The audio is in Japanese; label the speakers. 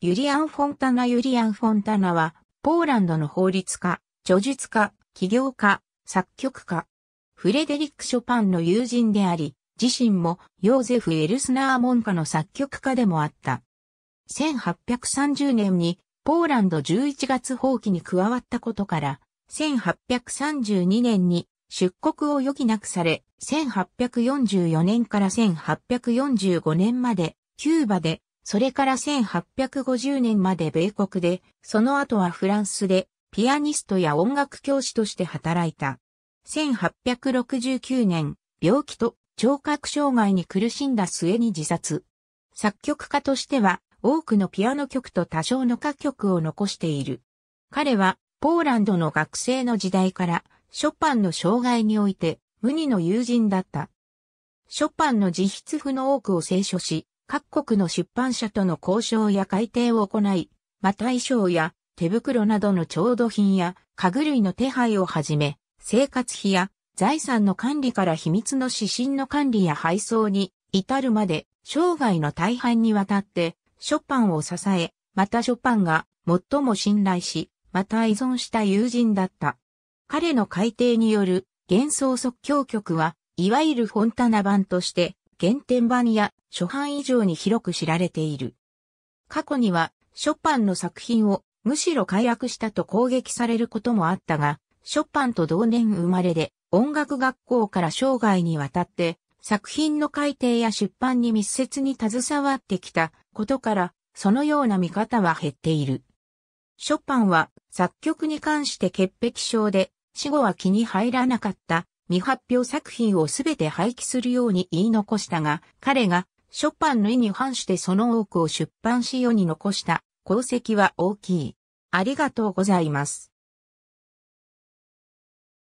Speaker 1: ユリアン・フォンタナ・ユリアン・フォンタナは、ポーランドの法律家、著述家、起業家、作曲家、フレデリック・ショパンの友人であり、自身もヨーゼフ・エルスナー門下の作曲家でもあった。1830年にポーランド11月放棄に加わったことから、1832年に出国を余儀なくされ、1844年から1845年までキューバでそれから1850年まで米国で、その後はフランスで、ピアニストや音楽教師として働いた。1869年、病気と聴覚障害に苦しんだ末に自殺。作曲家としては、多くのピアノ曲と多少の歌曲を残している。彼は、ポーランドの学生の時代から、ショパンの障害において、無二の友人だった。ショパンの自筆譜の多くを聖書し、各国の出版社との交渉や改定を行い、また衣装や手袋などの調度品や家具類の手配をはじめ、生活費や財産の管理から秘密の指針の管理や配送に至るまで生涯の大半にわたってショパンを支え、またショパンが最も信頼し、また依存した友人だった。彼の改定による幻想即興曲は、いわゆるフォンタナ版として原点版や初版以上に広く知られている。過去には、ショパンの作品をむしろ解約したと攻撃されることもあったが、ショパンと同年生まれで音楽学校から生涯にわたって作品の改訂や出版に密接に携わってきたことから、そのような見方は減っている。ショパンは作曲に関して潔癖症で死後は気に入らなかった未発表作品をすべて廃棄するように言い残したが、彼がショパンの意に反してその多くを出版し世に残した功績は大きい。ありがとうございます。